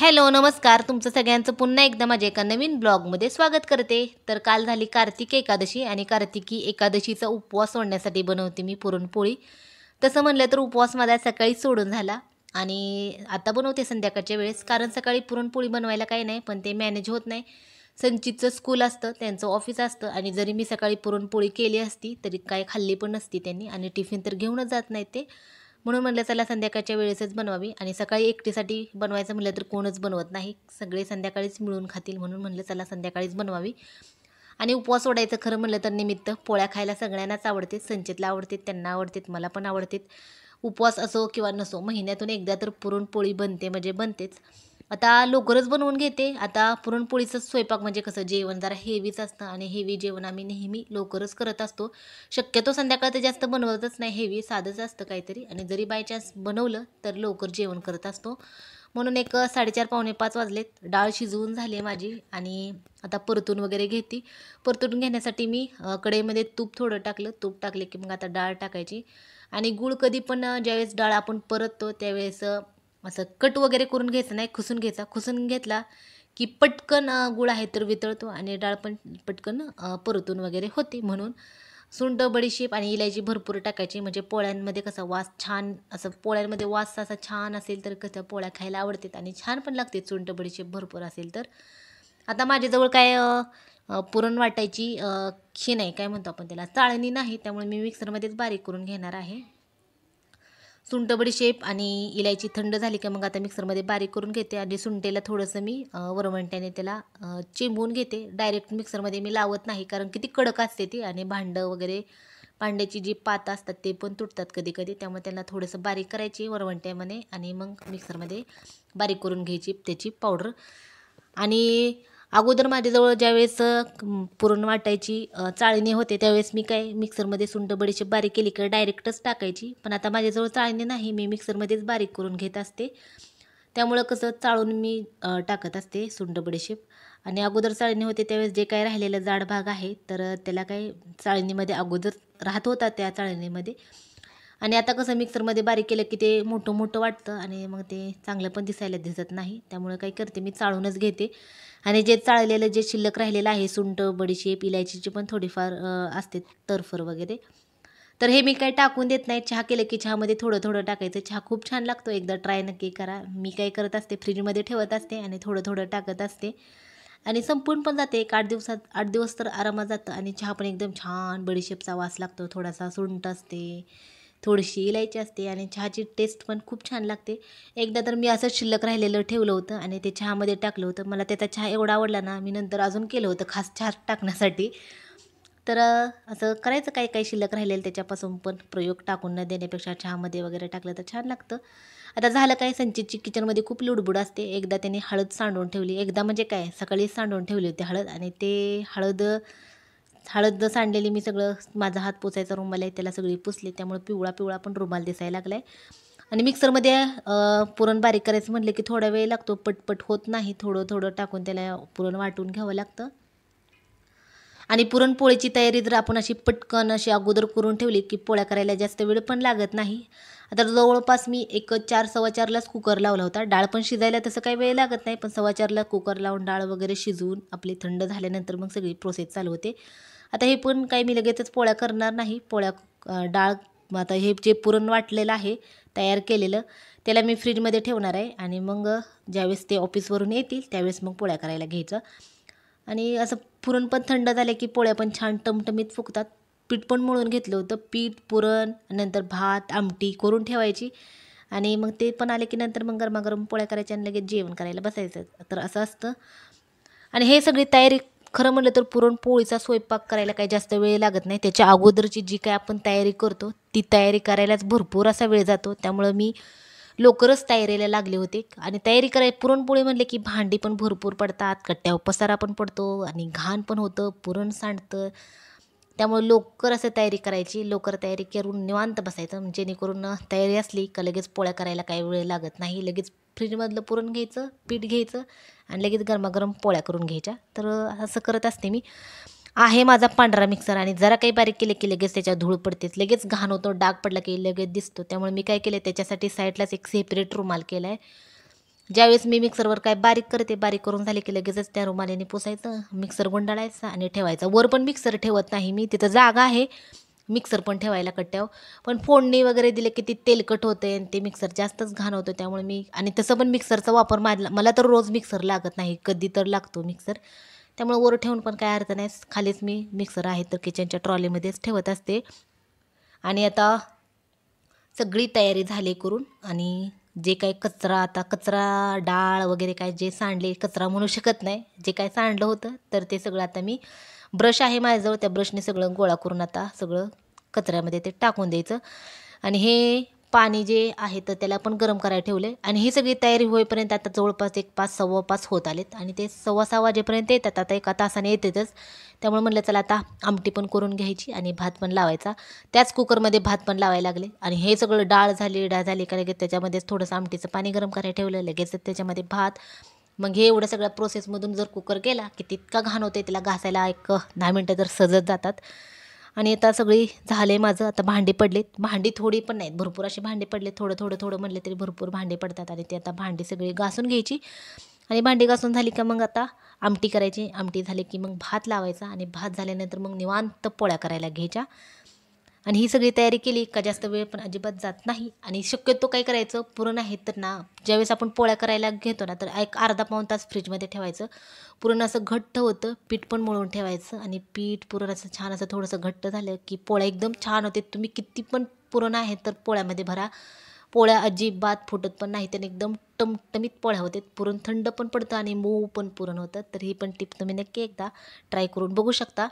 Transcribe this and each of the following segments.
hello नमस्कार तुमचं सगळ्यांचं पुन्हा एकदा माझ्या एका नवीन ब्लॉगमध्ये स्वागत करते तर काल झाली कार्तिक एकादशी आणि कार्तिकी एकादशीचा उपवास सोडण्यासाठी बनवते मी पुरणपोळी तसं म्हणलं तर उपवास माझा सकाळी सोडून झाला आणि आता बनवते संध्याकाळच्या वेळेस कारण सकाळी पुरणपोळी बनवायला काही नाही पण ते मॅनेज होत नाही संचितचं स्कूल असतं त्यांचं ऑफिस असतं आणि जरी मी सकाळी पुरणपोळी केली असती तरी काय खाल्ली पण नसती त्यांनी आणि टिफिन तर घेऊनच जात नाही ते म्हणून म्हटलं चला संध्याकाळच्या वेळेसच बनवावी आणि सकाळी एकटीसाठी बनवायचं म्हटलं तर कोणच बनवत नाही सगळे संध्याकाळीच मिळून खातील म्हणून म्हटलं चला संध्याकाळीच बनवावी आणि उपवास ओढायचं खरं म्हटलं तर निमित्त पोळ्या खायला सगळ्यांनाच आवडते संचितला आवडते त्यांना आवडतेत मला पण आवडते उपवास असो किंवा नसो महिन्यातून एकदा तर पुरणपोळी बनते म्हणजे बनतेच आता लवकरच बनवून घेते आता पुरणपोळीचं स्वयंपाक म्हणजे कसं जेवण जरा हेवीच असतं आणि हेवी जेवण आम्ही नेहमी लवकरच करत असतो शक्यतो संध्याकाळ तर जास्त बनवतच नाही हेवी साधंच असतं काहीतरी आणि जरी बाय चान्स बनवलं तर लवकर जेवण करत असतो म्हणून एक साडेचार पावणे पाच वाजलेत डाळ शिजवून झाली आहे माझी आणि आता परतून वगैरे घेते परतून घेण्यासाठी मी कढईमध्ये तूप थोडं टाकलं तूप टाकले की मग आता डाळ टाकायची आणि गूळ कधी पण ज्यावेळेस डाळ आपण परततो त्यावेळेस असं कट वगैरे करून घ्यायचं नाही खुसून घ्यायचा खुसून घेतला की पटकन गुळ आहे तर वितळतो आणि डाळ पण पटकन परतून वगैरे होते म्हणून सुंड बडीशेप आणि इलायची भरपूर टाकायची म्हणजे पोळ्यांमध्ये कसा वास छान असं पोळ्यांमध्ये वास असा छान असेल तर कसं पोळ्या खायला आवडतात आणि छान पण लागते सुंड बडीशेप भरपूर असेल तर आता माझ्याजवळ काय पुरण वाटायची खीण आहे काय म्हणतो आपण त्याला चाळणी नाही त्यामुळे मी मिक्सरमध्येच बारीक करून घेणार आहे सुंट शेप आणि इलायची थंड झाली की मग आता मिक्सरमध्ये बारीक करून घेते आणि सुंटेला थोडंसं मी वरवंट्याने त्याला चिंबून घेते डायरेक्ट मिक्सरमध्ये मी लावत नाही कारण किती कडक असते ती आणि भांडं वगैरे भांड्याची जी पात असतात ते पण तुटतात कधी कधी त्यामुळे त्यांना थोडंसं बारीक करायची वरवंट्यामध्ये आणि मग मिक्सरमध्ये बारीक करून घ्यायची त्याची पावडर आणि अगोदर माझ्याजवळ ज्यावेळेस पुरण वाटायची चाळणी होते त्यावेळेस मी काय मिक्सरमध्ये सुंड बडीशेप बारीक केली का डायरेक्टच टाकायची पण आता माझ्याजवळ चाळणी नाही मी मिक्सरमध्येच बारीक करून घेत असते त्यामुळं कसं चाळून मी टाकत असते सुंड बडीशेप आणि अगोदर चाळणी होते त्यावेळेस जे काय राहिलेलं जाड भाग आहे तर त्याला काय चाळणीमध्ये अगोदर राहत होता त्या चाळणीमध्ये आणि आता कसं मिक्सरमध्ये बारीक केलं की ते मोठं मोठं वाटतं आणि मग ते चांगलं पण दिसायला दिसत नाही त्यामुळे काय करते मी चाळूनच घेते आणि जे चाळलेलं जे शिल्लक राहिलेलं आहे सुंट बडीशेप इलायचीची पण थोडीफार असते तरफर वगैरे तर हे मी काय टाकून देत नाही चहा केलं की चहामध्ये थोडं थोडं टाकायचं चहा खूप छान लागतो एकदा ट्राय नक्की करा मी काय करत असते फ्रीजमध्ये ठेवत असते आणि थोडं थोडं टाकत असते आणि संपूर्ण पण जाते एक आठ दिवसात आठ दिवस तर आरामात जातं आणि चहा पण एकदम छान बडीशेपचा वास लागतो थोडासा सुंट असते थोडीशी इलायची असते आणि चहाची टेस्ट पण खूप छान लागते एकदा तर मी असं शिल्लक राहिलेलं ठेवलं होतं आणि ते चहामध्ये टाकलं होतं मला त्याचा चहा एवढा आवडला ना मी नंतर अजून केलं होतं खास चहा टाकण्यासाठी तर असं करायचं काही काही शिल्लक राहिलेलं त्याच्यापासून पण प्रयोग टाकून न देण्यापेक्षा चहामध्ये वगैरे टाकलं तर छान लागतं आता झालं काय संचितची किचनमध्ये खूप लुडबुड असते एकदा त्याने हळद सांडून ठेवली एकदा म्हणजे काय सकाळी सांडून ठेवली होती हळद आणि ते हळद हळद सांडलेली मी सगळं माझा हात पोचायचा रुमाल आहे त्याला सगळी पुसली त्यामुळे पिवळा पिवळा पण रुमाल दिसायला लागला आहे आणि मिक्सरमध्ये पुरण बारीक करायचं म्हटलं की थोडा वेळ लागतो पटपट होत नाही थोडं थोडं टाकून त्याला पुरण वाटून घ्यावं लागतं आणि पुरणपोळीची तयारी जर आपण अशी पटकन अशी अगोदर करून ठेवली की पोळ्या करायला जास्त वेळ पण लागत नाही आता जवळपास मी एक चार सव्वा चारलाच कुकर लावला होता डाळ पण शिजायला तसं काही वेळ लागत नाही पण सव्वा चारला कुकर लावून डाळ वगैरे शिजवून आपली थंड झाल्यानंतर मग सगळी प्रोसेस चालू होते आता हे पण काही मी लगेचच पोळ्या करणार नाही पोळ्या डाळ आता हे जे पुरण वाटलेलं आहे तयार केलेलं त्याला मी फ्रीजमध्ये ठेवणार आहे आणि मग ज्यावेळेस ते ऑफिसवरून येतील त्यावेळेस मग पोळ्या करायला घ्यायचं आणि असं पुरण पण थंड झालं की पोळ्या पण छान टमटमीत फुगतात पीठ पण मळून घेतलं होतं पीठ पुरण नंतर भात आमटी करून ठेवायची आणि मग ते पण आले की नंतर मग गरमागरम पोळ्या करायच्या आणि लगेच जेवण करायला बसायचं तर असं असतं आणि हे सगळी तयारी खरं म्हटलं तर पुरणपोळीचा स्वयंपाक करायला काही जास्त वेळ लागत नाही त्याच्या अगोदरची जी काय आपण तयारी करतो ती तयारी करायलाच भरपूर असा वेळ जातो त्यामुळं मी लवकरच तयारीला लागले होते आणि तयारी कराय पुरणपोळी म्हणले की भांडी पण भरपूर पडतात कट्ट्यावर पसारा पण पडतो आणि घाण पण होतं पुरण सांडतं त्यामुळे लवकर असं तयारी करायची लवकर तयारी करून निवांत बसायचं जेणेकरून तयारी असली का लगेच पोळ्या करायला काही वेळ लागत नाही लगेच फ्रीजमधलं पुरण घ्यायचं पीठ घ्यायचं आणि लगेच गरमागरम पोळ्या करून घ्यायच्या तर असं करत असते मी आहे माझा पांढरा मिक्सर आणि जरा काही बारीक केले की लगेच त्याच्या धूळ पडतेच लगेच घाण होतो डाग पडला की लगेच दिसतो त्यामुळे मी काय केलं त्याच्यासाठी साईडलाच एक सेपरेट रुमाल केला आहे ज्यावेळेस मी मिक्सरवर काय बारीक करते बारीक करून झाले की लगेचच त्या रुमाल्याने पुसायचं मिक्सर गुंडाळायचं आणि ठेवायचं वर पण मिक्सर ठेवत नाही मी तिथं जागा आहे मिक्सर पण ठेवायला कट्ट्यावर पण फोडणी वगैरे दिले की ती तेलकट होते आणि ते मिक्सर जास्तच घाण होतं त्यामुळे मी आणि तसं पण मिक्सरचा वापर माझला मला तर रोज मिक्सर लागत नाही कधी तर लागतो मिक्सर त्यामुळे वर ठेवून पण काय अर्थ नाही खालीच मी मिक्सर आहे तर किचनच्या ट्रॉलीमध्येच ठेवत असते आणि आता सगळी तयारी झाली करून आणि जे काय कचरा आता कचरा डाळ वगैरे काय जे सांडले कचरा म्हणू शकत नाही जे काय सांडलं होतं तर ते सगळं आता मी ब्रश आहे माझ्याजवळ त्या ब्रशने सगळं गोळा करून आता सगळं कचऱ्यामध्ये ते टाकून द्यायचं आणि हे पाणी जे आहे तर त्याला आपण गरम करायला ठेवले आणि ही सगळी तयारी होईपर्यंत आता जवळपास एक पाच सव्वा पाच होत आलेत आणि ते सव्वा सहा वाजेपर्यंत येतात आता एका तासाने येतातच त्यामुळे म्हटलं चला आता आमटी पण करून घ्यायची आणि भात पण लावायचा त्याच कुकरमध्ये भात पण लावायला लागले आणि हे सगळं डाळ झाली डाळ झाली का लगेच त्याच्यामध्येच थोडंसं आमटीचं पाणी गरम करायला ठेवलं लगेच त्याच्यामध्ये भात मग हे एवढ्या सगळ्या प्रोसेसमधून जर कुकर गेला की तितका घाण होते त्याला घासायला एक दहा मिनटं जर सजत जातात आणि आता सगळी झाले माझं आता भांडी पडलेत भांडी थोडी पण नाहीत भरपूर असे भांडी पडले थोडं थोडं थोडं म्हणले तरी भरपूर भांडी पडतात आणि ते आता भांडी सगळी घासून घ्यायची आणि भांडी घासून झाली का मग आता आमटी करायची आमटी झाली की मग भात लावायचा आणि भात झाल्यानंतर मग निवांत पोळ्या करायला घ्यायच्या आणि ही सगळी तयारी केली का जास्त वेळ पण अजिबात जात नाही आणि शक्यतो काय करायचं पुरण आहे तर ना ज्यावेळेस आपण पोळ्या करायला घेतो ना तर एक अर्धा पाऊन तास फ्रीजमध्ये ठेवायचं पुरण असं घट्ट होतं पीठ पण मळून ठेवायचं आणि पीठ पुरण असं छान असं थोडंसं घट्ट झालं की पोळ्या एकदम छान होते तुम्ही किती पण पुरण आहे तर पोळ्यामध्ये भरा पोळ्या अजिबात फुटत पण नाही त्याने एकदम टमटमीत पोळ्या होते पुरण थंड पण पडतं आणि मऊ पण पुरण होतं तर ही पण टिप तुम्ही नक्की एकदा ट्राय करून बघू शकता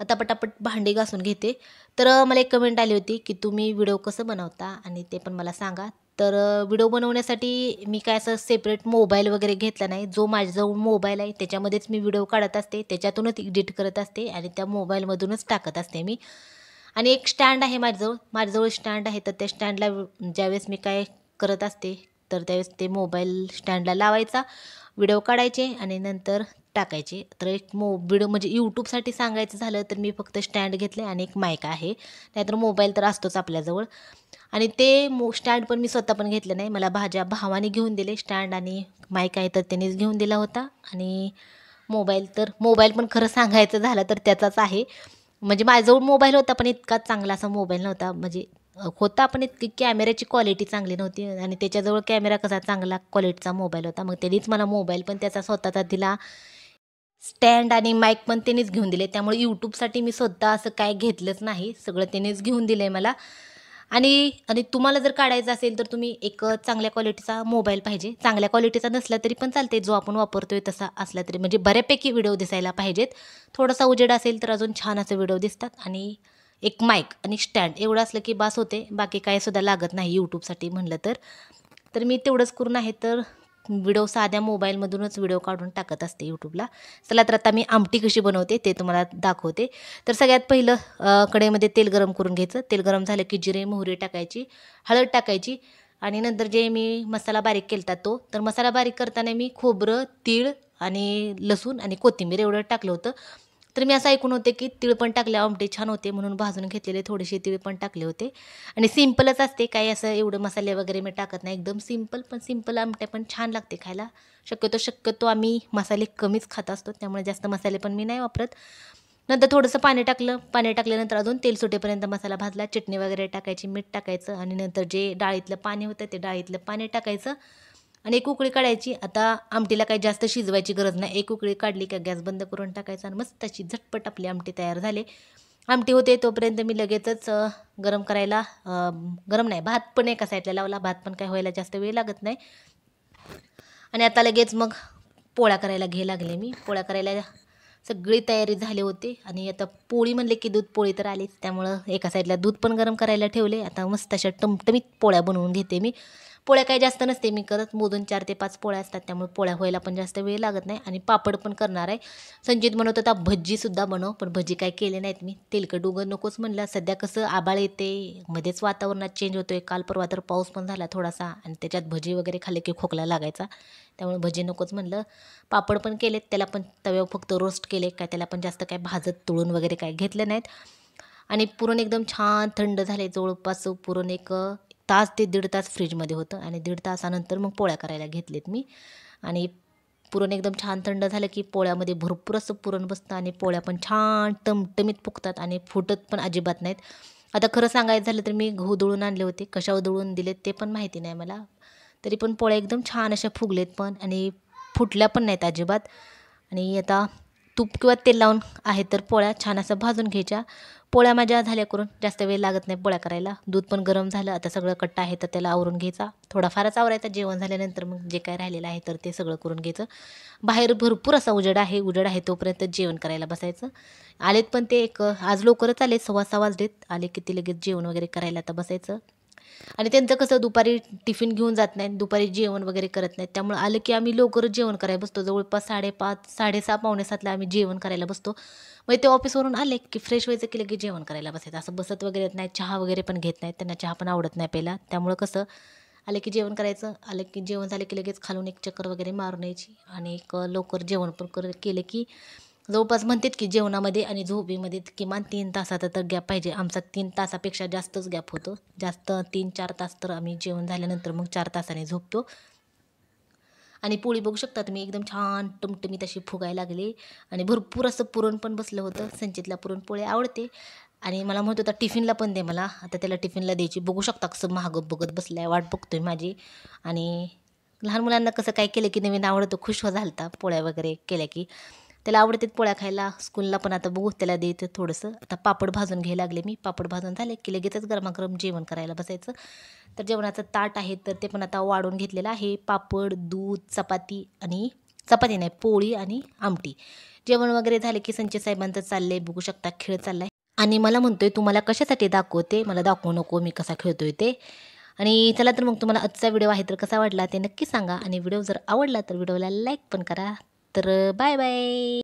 आता पटापट भांडी घासून घेते तर मला एक कमेंट आली होती की तुम्ही व्हिडिओ कसं बनवता आणि ते पण मला सांगा तर व्हिडिओ बनवण्यासाठी मी काय असं सेपरेट मोबाईल वगैरे घेतला नाही जो माझ्याजवळ मोबाईल आहे त्याच्यामध्येच मी व्हिडिओ काढत असते त्याच्यातूनच एडिट करत असते आणि त्या मोबाईलमधूनच टाकत असते मी आणि एक स्टँड आहे माझ्याजवळ माझ्याजवळ स्टँड आहे तर त्या स्टँडला ज्यावेळेस मी काय करत असते तर त्यावेळेस ते मोबाईल स्टँडला लावायचा व्हिडिओ काढायचे आणि नंतर टाकायचे तर एक मो व्हिडिओ म्हणजे यूट्यूबसाठी सांगायचं झालं तर मी फक्त स्टँड घेतले आणि एक मायक आहे नाहीतर मोबाईल तर असतोच आपल्याजवळ आणि ते मो स्टँड पण मी स्वतः पण घेतलं नाही मला भाज्या भावाने घेऊन दिले स्टँड आणि मायक आहे तर त्यानेच घेऊन दिला होता आणि मोबाईल तर मोबाईल पण खरं सांगायचं झालं तर त्याचाच आहे म्हणजे माझ्याजवळ मोबाईल होता पण इतका चांगला असा मोबाईल नव्हता म्हणजे होता पण इतकी कॅमेऱ्याची क्वालिटी चांगली नव्हती आणि त्याच्याजवळ कॅमेरा कसा चांगला क्वालिटीचा मोबाईल होता मग त्यांनीच मला मोबाईल पण त्याचा स्वतःचा दिला स्टँड आणि माईक पण त्यांनीच घेऊन दिले त्यामुळे यूट्यूबसाठी मी स्वतः असं काय घेतलंच नाही सगळं त्यांनीच घेऊन दिलं आहे मला आणि आणि तुम्हाला जर काढायचं असेल तर तुम्ही एक चांगल्या क्वालिटीचा मोबाईल पाहिजे चांगल्या क्वालिटीचा नसला तरी पण चालते जो आपण वापरतो आहे तसा असला तरी म्हणजे बऱ्यापैकी व्हिडिओ दिसायला पाहिजेत थोडासा उजेड असेल तर अजून छान असे व्हिडिओ दिसतात आणि एक माईक आणि स्टँड एवढं असलं की बास होते बाकी काय सुद्धा लागत नाही यूट्यूबसाठी म्हणलं तर तर मी तेवढंच करून आहे तर व्हिडिओ साध्या मोबाईलमधूनच व्हिडिओ काढून टाकत असते यूट्यूबला चला तर आता मी आमटी कशी बनवते ते तुम्हाला दाखवते तर सगळ्यात पहिलं कडेमध्ये तेल गरम करून घ्यायचं तेल गरम झालं की जिरे मोहरी टाकायची हळद टाकायची आणि नंतर जे मी मसाला बारीक केला तो तर मसाला बारीक करताना मी खोबरं तीळ आणि लसूण आणि कोथिंबीर एवढं टाकलं होतं तर मी असं ऐकून होते की तिळ पण टाकले आमटे छान होते म्हणून भाजून घेतलेले थोडेसे तिळ पण टाकले होते आणि सिंपलच असते काही असं एवढं मसाले वगैरे मी टाकत नाही एकदम सिंपल पण सिंपल आमटे पण छान लागते खायला शक्यतो शक्यतो आम्ही मसाले कमीच खात असतो त्यामुळे जास्त मसाले पण मी नाही वापरत नंतर थोडंसं पाणी टाकलं पाणी टाकल्यानंतर अजून तेल सुटेपर्यंत मसाला भाजला चटणी वगैरे टाकायची मीठ टाकायचं आणि नंतर जे डाळीतलं पाणी होतं ते डाळीतलं पाणी टाकायचं आणि एक उकळी काढायची आता आमटीला काही जास्त शिजवायची गरज नाही एक उकळी काढली का गॅस बंद करून टाकायचा आणि मस्त अशी झटपट आपली आमटी तयार झाले आमटी होते तोपर्यंत मी लगेचच गरम करायला गरम नाही भात पण एका साईडला लावला भात पण काय व्हायला जास्त वेळ लागत नाही आणि आता लगेच मग पोळ्या करायला घे लागले मी पोळ्या करायला सगळी तयारी झाली होती आणि आता पोळी म्हणले की दूध पोळी तर आलीच त्यामुळं एका साईडला दूध पण गरम करायला ठेवले आता मस्त अशा टमटमीत पोळ्या बनवून घेते मी पोळ्या काही जास्त नसते मी करत मोदून चार ते पाच पोळ्या असतात त्यामुळे पोळ्या व्हायला पण जास्त वेळ लागत नाही आणि पापड पण करणार आहे संजित म्हणत होता भजीसुद्धा बनव पण भजी काय केले नाहीत मी तेलकट डोंगर नकोच म्हणलं सध्या कसं आबाळ येते मध्येच वातावरणात चेंज होतो आहे काल परवा तर पाऊस पण झाला थोडासा आणि त्याच्यात भजी वगैरे खाल्ले की खोकला लागायचा त्यामुळे भजी नकोच म्हणलं पापड पण केलेत त्याला पण तव्यावर फक्त रोस्ट केले काय त्याला पण जास्त काय भाजत तुळून वगैरे काय घेतलं नाहीत आणि पुरण एकदम छान थंड झाले जवळपास पुरण एक तास ते दीड तास फ्रीजमध्ये होतं आणि दीड तासानंतर मग पोळ्या करायला घेतलेत मी आणि पुरण एकदम छान थंड झालं की पोळ्यामध्ये भरपूर असं पुरण बसतं आणि पोळ्या पण छान टमटमीत फुगतात आणि फुटत पण अजिबात नाहीत आता खरं सांगायचं झालं तर मी गहू दळून आणले होते कशावर दळून दिलेत ते पण माहिती नाही मला तरी पण पोळ्या एकदम छान अशा फुगलेत पण आणि फुटल्या पण नाहीत अजिबात आणि आता तूप किंवा तेल लावून आहे तर पोळ्या छान असं भाजून घ्यायच्या पोळ्या माझ्या झाल्या करून जास्त वेळ लागत नाही पोळ्या करायला दूध पण गरम झालं आता सगळं कट्टा आहे तर त्याला आवरून घ्यायचा थोडाफारच आवरायचा जेवण झाल्यानंतर मग जे काय राहिलेलं आहे तर ते सगळं करून घ्यायचं बाहेर भरपूर असा उजड आहे उजड आहे तोपर्यंत जेवण करायला बसायचं आलेत पण ते एक आज लवकरच आले सव्वा सहा वाजलेत आले की ते लगेच जेवण वगैरे करायला आता बसायचं आणि त्यांचं कसं दुपारी टिफिन घेऊन जात नाहीत दुपारी जेवण वगैरे करत नाहीत त्यामुळं आलं की आम्ही लवकरच जेवण करायला बसतो जवळपास साडेपाच साडेसहा सातला आम्ही जेवण करायला बसतो मग ते ऑफिसवरून आले की फ्रेश व्हायचं की लगेच जेवण करायला बसायचं असं बसत वगैरे येत नाही चहा वगैरे पण घेत नाहीत त्यांना चहा पण आवडत नाही पहिला त्यामुळं कसं आलं की जेवण करायचं आलं की जेवण झालं की लगेच खालून एक चक्कर वगैरे मारून यायची आणि एक लवकर जेवण पण कर केलं की जवळपास म्हणतात की जेवणामध्ये आणि झोपीमध्ये किमान तीन तासाचा तर गॅप पाहिजे आमचा तीन तासापेक्षा जास्तच गॅप होतो जास्त तीन चार तास तर आम्ही जेवण झाल्यानंतर मग चार तासाने झोपतो आणि पोळी बघू शकता तुम्ही एकदम छान टमटमी तशी फुगायला लागली आणि भरपूर असं पुरण पण बसलं होतं संचितला पोळी आवडते आणि मला म्हणत होता टिफिनला पण दे मला आता त्याला टिफिनला द्यायची बघू शकता कसं महाग बघत बसलं वाट वाट बघतोय माझी आणि लहान मुलांना कसं काय केलं की नवीन आवडतं खुश हो झालता पोळ्या वगैरे केल्या की त्याला आवडतात पोळ्या खायला स्कूलला पण आता बघू त्याला देते थोडंसं आता पापड भाजून घ्यायला लागले मी पापड भाजून झाले की लगेचच गरमागरम जेवण करायला बसायचं तर जेवणाचं ताट आहे तर ते पण आता वाढून घेतलेलं आहे पापड दूध चपाती आणि चपाती नाही पोळी आणि आमटी जेवण वगैरे झाले की संजय साहेबांचं चाललंय बघू शकता खेळ चाललाय आणि मला म्हणतोय तुम्हाला कशासाठी दाखवते मला दाखवू नको मी कसा खेळतोय ते आणि चला तर मग तुम्हाला आजचा व्हिडिओ आहे तर कसा वाटला ते नक्की सांगा आणि व्हिडिओ जर आवडला तर व्हिडिओला लाईक पण करा तर बाय बाय